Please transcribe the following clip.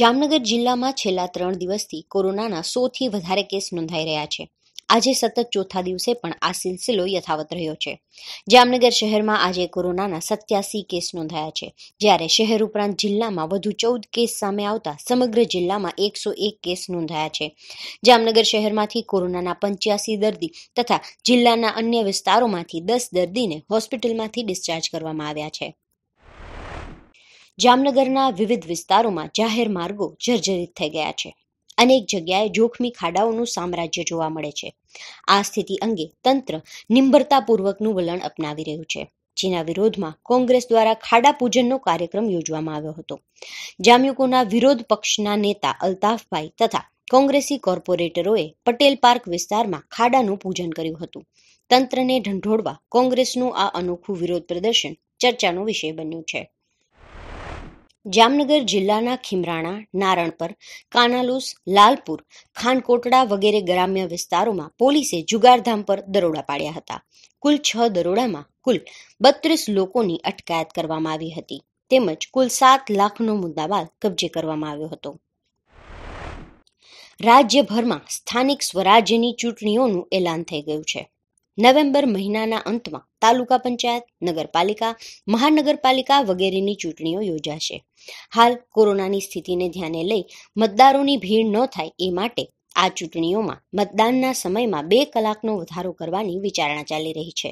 જામનગર જિલ્લામાં છેલ્લા ત્રણ દિવસથી કોરોનાના સોથી વધારે કેસ નોંધાઈ રહ્યા છે આજે સતત ચોથા દિવસે પણ આ સિલસિલો યથાવત રહ્યો છે જામનગર શહેરમાં આજે કોરોનાના સત્યાસી કેસ નોંધાયા છે જ્યારે શહેર ઉપરાંત જિલ્લામાં વધુ ચૌદ કેસ સામે આવતા સમગ્ર જિલ્લામાં એકસો એક કેસ નોંધાયા છે જામનગર શહેરમાંથી કોરોનાના પંચ્યાસી દર્દી તથા જિલ્લાના અન્ય વિસ્તારોમાંથી દસ દર્દીને હોસ્પિટલમાંથી ડિસ્ચાર્જ કરવામાં આવ્યા છે જામનગરના વિવિધ વિસ્તારોમાં જાહેર માર્ગો જર્જરિત થઈ ગયા છે અનેક જગ્યાએ જોખમી ખાડાઓનું સામ્રાજ્ય જોવા મળે છે આ સ્થિતિ અંગે તંત્ર નિમ્બરતાપૂર્વકનું વલણ અપનાવી રહ્યું છે જેના વિરોધમાં કોંગ્રેસ દ્વારા ખાડા પૂજનનો કાર્યક્રમ યોજવામાં આવ્યો હતો જામ્યુકોના વિરોધ પક્ષના નેતા અલ્તાફભાઈ તથા કોંગ્રેસી કોર્પોરેટરોએ પટેલ પાર્ક વિસ્તારમાં ખાડાનું પૂજન કર્યું હતું તંત્રને ઢંઢોળવા કોંગ્રેસનું આ અનોખું વિરોધ પ્રદર્શન ચર્ચાનો વિષય બન્યું છે જામનગર જિલ્લાના ખીમરાણા નારણપર કાનાલુસ લાલપુર ખાનકોટડા વગેરે ગ્રામ્ય વિસ્તારોમાં પોલીસે જુગારધામ પર દરોડા પાડ્યા હતા કુલ છ દરોડામાં કુલ બત્રીસ લોકોની અટકાયત કરવામાં આવી હતી તેમજ કુલ સાત લાખનો મુદ્દાબાદ કબજે કરવામાં આવ્યો હતો રાજ્યભરમાં સ્થાનિક સ્વરાજ્યની ચૂંટણીઓનું એલાન થઈ ગયું છે નવેમ્બર મહિનાના અંતમાં તાલુકા પંચાયત નગરપાલિકા મહાનગરપાલિકા વગેરેની ચૂંટણીઓ યોજાશે હાલ કોરોનાની સ્થિતિને ધ્યાને લઈ મતદારોની ભીડ ન થાય એ માટે આ ચૂંટણીઓમાં મતદાનના સમયમાં બે કલાકનો વધારો કરવાની વિચારણા ચાલી રહી છે